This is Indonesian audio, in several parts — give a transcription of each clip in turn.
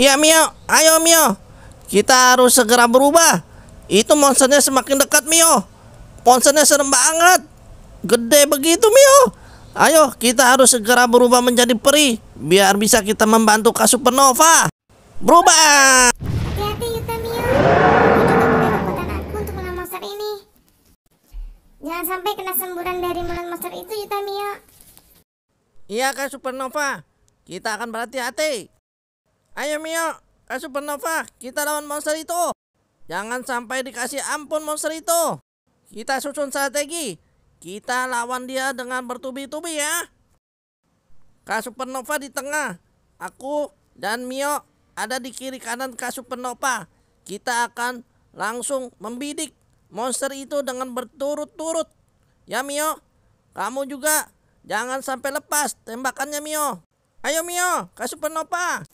Iya Mio, ayo Mio. Kita harus segera berubah. Itu monsternya semakin dekat Mio. Monsternya serem banget. Gede begitu Mio. Ayo kita harus segera berubah menjadi peri biar bisa kita membantu Kak Supernova. Berubah. Hati-hati Yuta Mio. aku untuk monster ini. Jangan sampai kena semburan dari mulut monster itu Yuta Mio. Iya Kak Supernova. Kita akan berhati-hati. Ayo Mio, kasih eh, Supernova, kita lawan monster itu. Jangan sampai dikasih ampun monster itu. Kita susun strategi. Kita lawan dia dengan bertubi-tubi ya. Kak Supernova di tengah. Aku dan Mio ada di kiri kanan Kak Supernova. Kita akan langsung membidik monster itu dengan berturut-turut. Ya Mio, kamu juga jangan sampai lepas tembakannya Mio. Ayo Mio, Kak Supernova.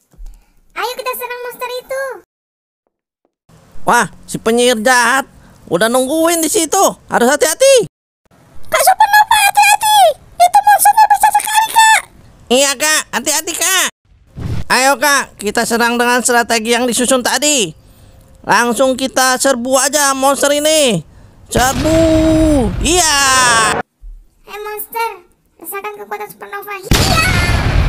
Ayo kita serang monster itu. Wah, si penyihir jahat udah nungguin di situ. Harus hati-hati. Kak Supernova, hati-hati. Itu monsternya besar sekali, Kak. Iya, Kak. Hati-hati, Kak. Ayo, Kak. Kita serang dengan strategi yang disusun tadi. Langsung kita serbu aja monster ini. Serbu. Iya. Hei eh, monster. Rasakan kekuatan Supernova. Iya.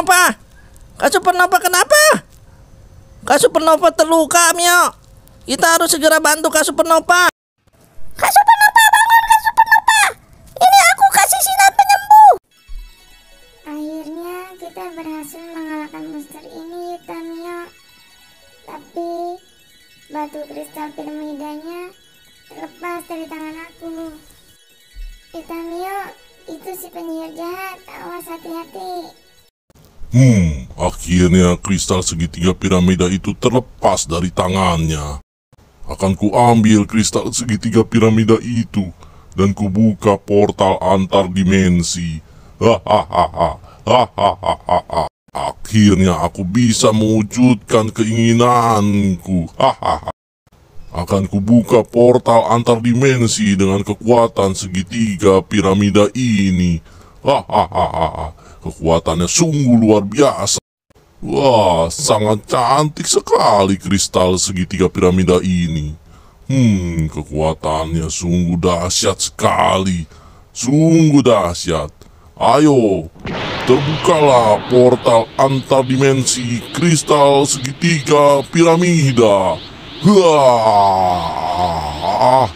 Supernova. Kak Supernova kenapa? Kak Supernova terluka, Mio. Kita harus segera bantu Kak Supernova. Kak Supernova, bangun Kak Supernova. Ini aku kasih sinar penyembuh. Akhirnya kita berhasil mengalahkan monster ini, Yuta Mio. Tapi batu kristal piramidanya terlepas dari tangan aku. Yuta Mio, itu si penyihir jahat. Awas hati-hati. Hmm, akhirnya kristal segitiga piramida itu terlepas dari tangannya. Akan ambil kristal segitiga piramida itu dan kubuka portal antar dimensi. Hahaha, hahaha. Akhirnya aku bisa mewujudkan keinginanku. Hahaha. Akan kubuka portal antar dimensi dengan kekuatan segitiga piramida ini. Hahaha. Kekuatannya sungguh luar biasa. Wah, sangat cantik sekali kristal segitiga piramida ini. Hmm, kekuatannya sungguh dahsyat sekali. Sungguh dahsyat. Ayo, terbukalah portal antar dimensi kristal segitiga piramida. Wah!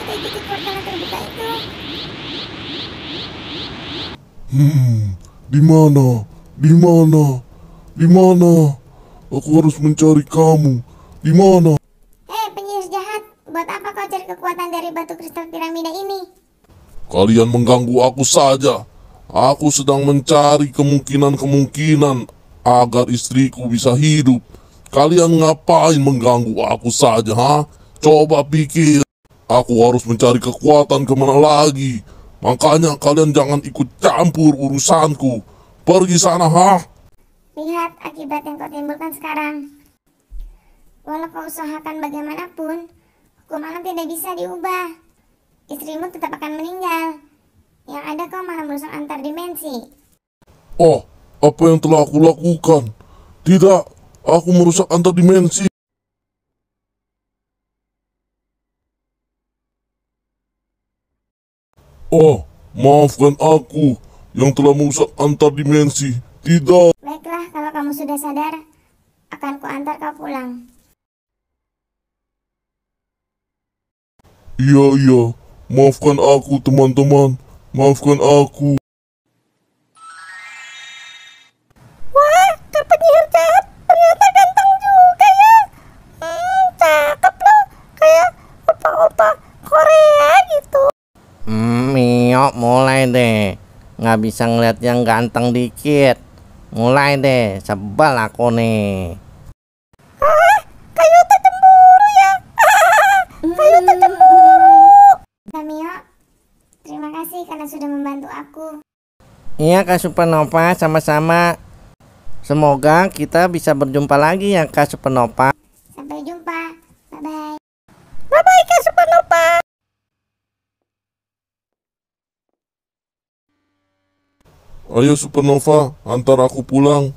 kita ikuti portal terbuka itu. Hmm, di mana? Di mana? Di mana? Aku harus mencari kamu. Di mana? Hei, eh, penyihir jahat. Buat apa kau cari kekuatan dari batu kristal piramida ini? Kalian mengganggu aku saja. Aku sedang mencari kemungkinan-kemungkinan agar istriku bisa hidup. Kalian ngapain mengganggu aku saja, ha? Coba pikir. Aku harus mencari kekuatan kemana lagi. Makanya kalian jangan ikut campur urusanku. Pergi sana, ha? Lihat akibat yang kau timbulkan sekarang. Walau kau usahakan bagaimanapun, hukuman tidak bisa diubah. Istrimu tetap akan meninggal. Yang ada kau malah merusak antar dimensi. Oh, apa yang telah aku lakukan? Tidak, aku merusak antar dimensi. Oh, maafkan aku yang telah merusak antar dimensi. Tidak. Baiklah, kalau kamu sudah sadar, akan kuantar kau pulang. Iya, iya. Maafkan aku, teman-teman. Maafkan aku. nggak bisa ngeliat yang ganteng dikit mulai deh sebel aku nih ah kayu tak cemburu ya ah, kayu tak cemburu Samio terima kasih karena sudah membantu aku iya kak Supernova sama-sama semoga kita bisa berjumpa lagi ya kak Supernova Ayo Supernova, antar aku pulang.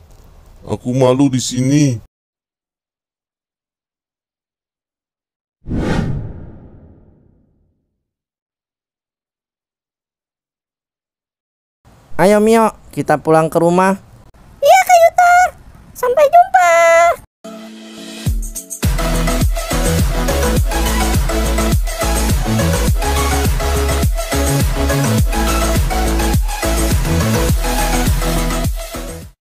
Aku malu di sini. Ayo Mio, kita pulang ke rumah.